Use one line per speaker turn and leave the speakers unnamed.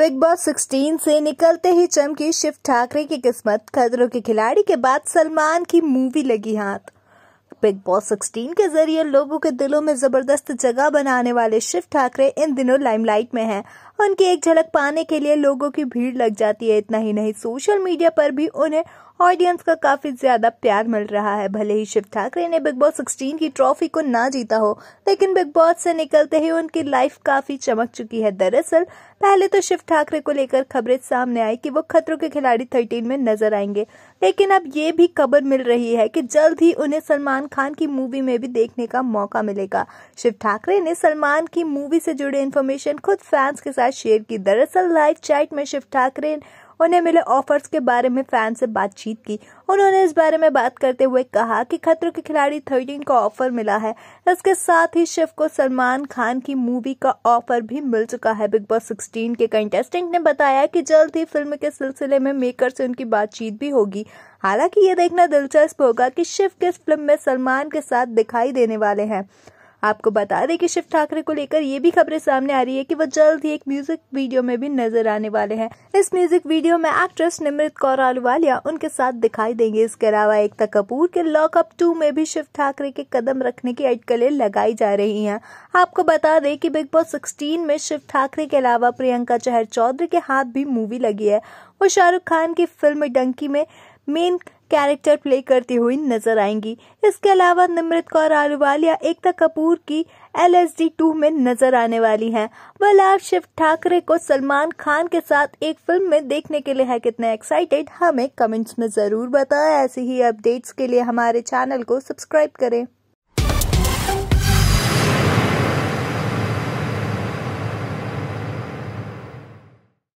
Big boss 16 से निकलते ही चमकी शिव ठाकरे की किस्मत खतरों के खिलाड़ी के बाद सलमान की मूवी लगी हाथ बिग बॉस 16 के जरिए लोगों के दिलों में जबरदस्त जगह बनाने वाले शिव ठाकरे इन दिनों लाइमलाइट में हैं उनकी एक झलक पाने के लिए लोगों की भीड़ लग जाती है इतना ही नहीं सोशल मीडिया पर भी उन्हें ऑडियंस का काफी ज्यादा प्यार मिल रहा है भले ही शिव ठाकरे ने बिग बॉस 16 की ट्रॉफी को ना जीता हो लेकिन बिग बॉस से निकलते ही उनकी लाइफ काफी चमक चुकी है दरअसल पहले तो शिव ठाकरे को लेकर खबरें सामने आई कि वो खतरों के खिलाड़ी 13 में नजर आएंगे लेकिन अब ये भी खबर मिल रही है की जल्द ही उन्हें सलमान खान की मूवी में भी देखने का मौका मिलेगा शिव ठाकरे ने सलमान की मूवी से जुड़े इन्फॉर्मेशन खुद फैंस के साथ बात शेयर की दरअसल लाइव चैट में शिव ठाकरे उन्हें मिले ऑफर्स के बारे में फैन से बातचीत की उन्होंने इस बारे में बात करते हुए कहा कि खतरों के खिलाड़ी थर्टीन को ऑफर मिला है इसके साथ ही शिव को सलमान खान की मूवी का ऑफर भी मिल चुका है बिग बॉस 16 के कंटेस्टेंट ने बताया कि जल्द ही फिल्म के सिलसिले में मेकर से उनकी बातचीत भी होगी हालांकि ये देखना दिलचस्प होगा कि शिव किस फिल्म में सलमान के साथ दिखाई देने वाले हैं आपको बता दें कि शिव ठाकरे को लेकर ये भी खबरें सामने आ रही है कि वो जल्द ही एक म्यूजिक वीडियो में भी नजर आने वाले हैं इस म्यूजिक वीडियो में एक्ट्रेस निमृत कौर आलूवालिया उनके साथ दिखाई देंगे इसके अलावा एकता कपूर के लॉकअप टू में भी शिव ठाकरे के कदम रखने की अटकलें लगाई जा रही है आपको बता दें की बिग बॉस सिक्सटीन में शिव ठाकरे के अलावा प्रियंका चहर चौधरी के हाथ भी मूवी लगी है वो शाहरुख खान की फिल्म डंकी में मेन कैरेक्टर प्ले करती हुई नजर आएंगी इसके अलावा निमृत कौर आलूवालिया एकता कपूर की एल एस डी टू में नजर आने वाली हैं। वलाव शिव ठाकरे को सलमान खान के साथ एक फिल्म में देखने के लिए है कितने एक्साइटेड हमें कमेंट्स में जरूर बताएं ऐसी ही अपडेट्स के लिए हमारे चैनल को सब्सक्राइब करें